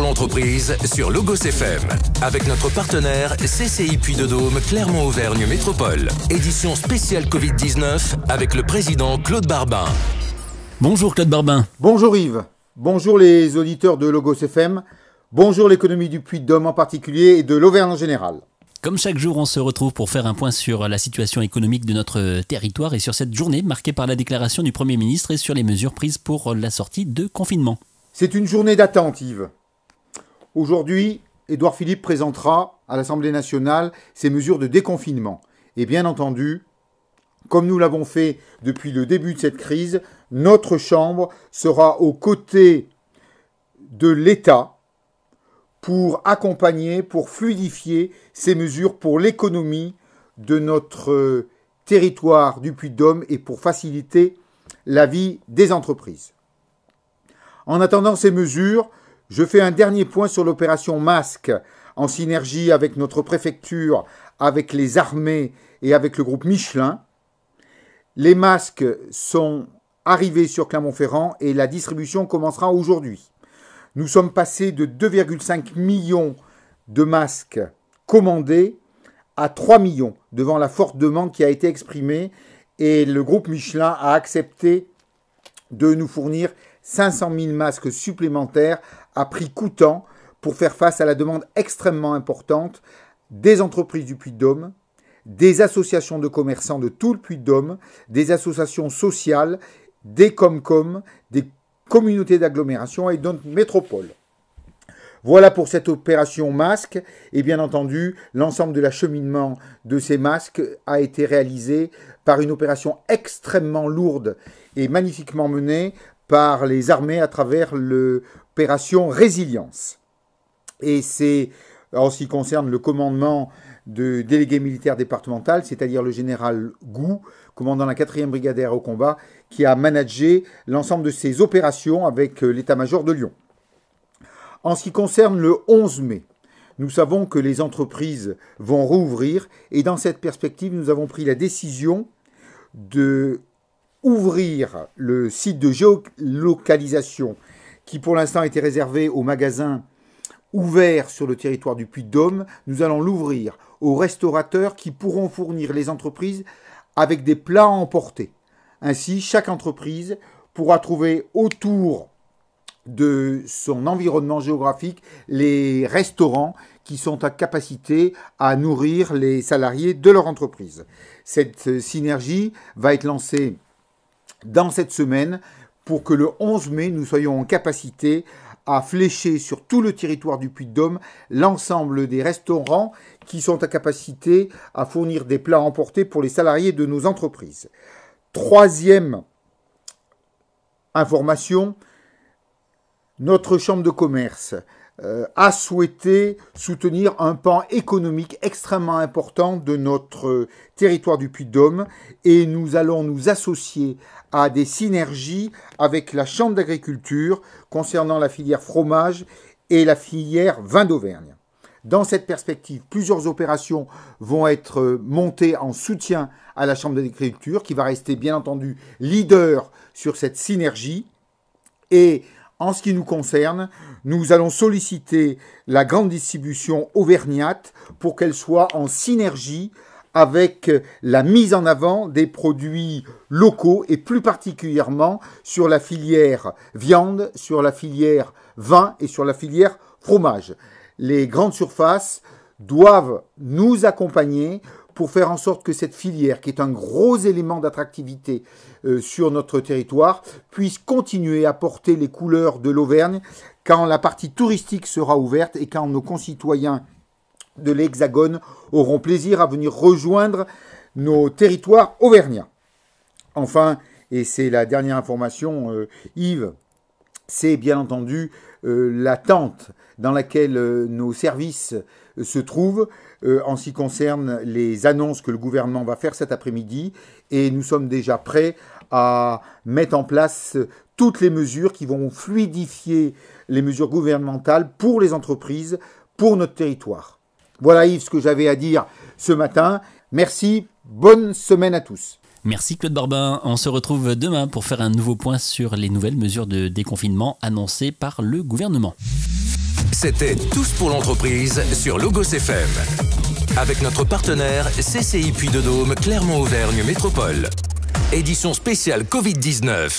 l'entreprise sur Logos FM avec notre partenaire CCI Puy de Dôme Clermont-Auvergne Métropole. Édition spéciale Covid-19 avec le président Claude Barbin. Bonjour Claude Barbin. Bonjour Yves. Bonjour les auditeurs de Logos FM. Bonjour l'économie du Puy de Dôme en particulier et de l'Auvergne en général. Comme chaque jour, on se retrouve pour faire un point sur la situation économique de notre territoire et sur cette journée marquée par la déclaration du Premier ministre et sur les mesures prises pour la sortie de confinement. C'est une journée d'attente, Yves. Aujourd'hui, Édouard Philippe présentera à l'Assemblée nationale ses mesures de déconfinement. Et bien entendu, comme nous l'avons fait depuis le début de cette crise, notre Chambre sera aux côtés de l'État pour accompagner, pour fluidifier ces mesures pour l'économie de notre euh, territoire du Puy-de-Dôme et pour faciliter la vie des entreprises. En attendant ces mesures, je fais un dernier point sur l'opération Masque, en synergie avec notre préfecture, avec les armées et avec le groupe Michelin. Les masques sont arrivés sur Clermont-Ferrand et la distribution commencera aujourd'hui. Nous sommes passés de 2,5 millions de masques commandés à 3 millions devant la forte demande qui a été exprimée et le groupe Michelin a accepté de nous fournir 500 000 masques supplémentaires à prix coûtant pour faire face à la demande extrêmement importante des entreprises du Puy-de-Dôme, des associations de commerçants de tout le Puy-de-Dôme, des associations sociales, des Comcom, des communautés d'agglomération et d'autres métropoles. Voilà pour cette opération masque. Et bien entendu, l'ensemble de l'acheminement de ces masques a été réalisé par une opération extrêmement lourde et magnifiquement menée par les armées à travers l'opération Résilience. Et c'est, en ce qui concerne le commandement de délégués militaires départemental, c'est-à-dire le général Gou, commandant la 4e brigadaire au combat, qui a managé l'ensemble de ces opérations avec euh, l'état-major de Lyon. En ce qui concerne le 11 mai, nous savons que les entreprises vont rouvrir et dans cette perspective, nous avons pris la décision de ouvrir le site de géolocalisation qui pour l'instant était réservé aux magasins ouverts sur le territoire du Puy-de-Dôme. Nous allons l'ouvrir aux restaurateurs qui pourront fournir les entreprises avec des plats à emporter. Ainsi, chaque entreprise pourra trouver autour de son environnement géographique les restaurants qui sont à capacité à nourrir les salariés de leur entreprise. Cette euh, synergie va être lancée dans cette semaine pour que le 11 mai, nous soyons en capacité à flécher sur tout le territoire du Puy-de-Dôme l'ensemble des restaurants qui sont à capacité à fournir des plats emportés pour les salariés de nos entreprises. Troisième information, notre chambre de commerce euh, a souhaité soutenir un pan économique extrêmement important de notre territoire du Puy-de-Dôme et nous allons nous associer à des synergies avec la Chambre d'agriculture concernant la filière fromage et la filière vin d'Auvergne. Dans cette perspective, plusieurs opérations vont être montées en soutien à la Chambre d'agriculture qui va rester bien entendu leader sur cette synergie et en ce qui nous concerne, nous allons solliciter la grande distribution auvergnate pour qu'elle soit en synergie avec la mise en avant des produits locaux et plus particulièrement sur la filière viande, sur la filière vin et sur la filière fromage. Les grandes surfaces doivent nous accompagner pour faire en sorte que cette filière, qui est un gros élément d'attractivité euh, sur notre territoire, puisse continuer à porter les couleurs de l'Auvergne quand la partie touristique sera ouverte et quand nos concitoyens de l'Hexagone auront plaisir à venir rejoindre nos territoires auvergnats. Enfin, et c'est la dernière information, euh, Yves c'est bien entendu euh, l'attente dans laquelle euh, nos services euh, se trouvent en ce qui concerne les annonces que le gouvernement va faire cet après-midi et nous sommes déjà prêts à mettre en place toutes les mesures qui vont fluidifier les mesures gouvernementales pour les entreprises, pour notre territoire. Voilà Yves ce que j'avais à dire ce matin. Merci, bonne semaine à tous. Merci Claude Barbin. On se retrouve demain pour faire un nouveau point sur les nouvelles mesures de déconfinement annoncées par le gouvernement. C'était Tous pour l'entreprise sur Logos FM. Avec notre partenaire CCI Puy de Dôme Clermont-Auvergne Métropole. Édition spéciale Covid-19.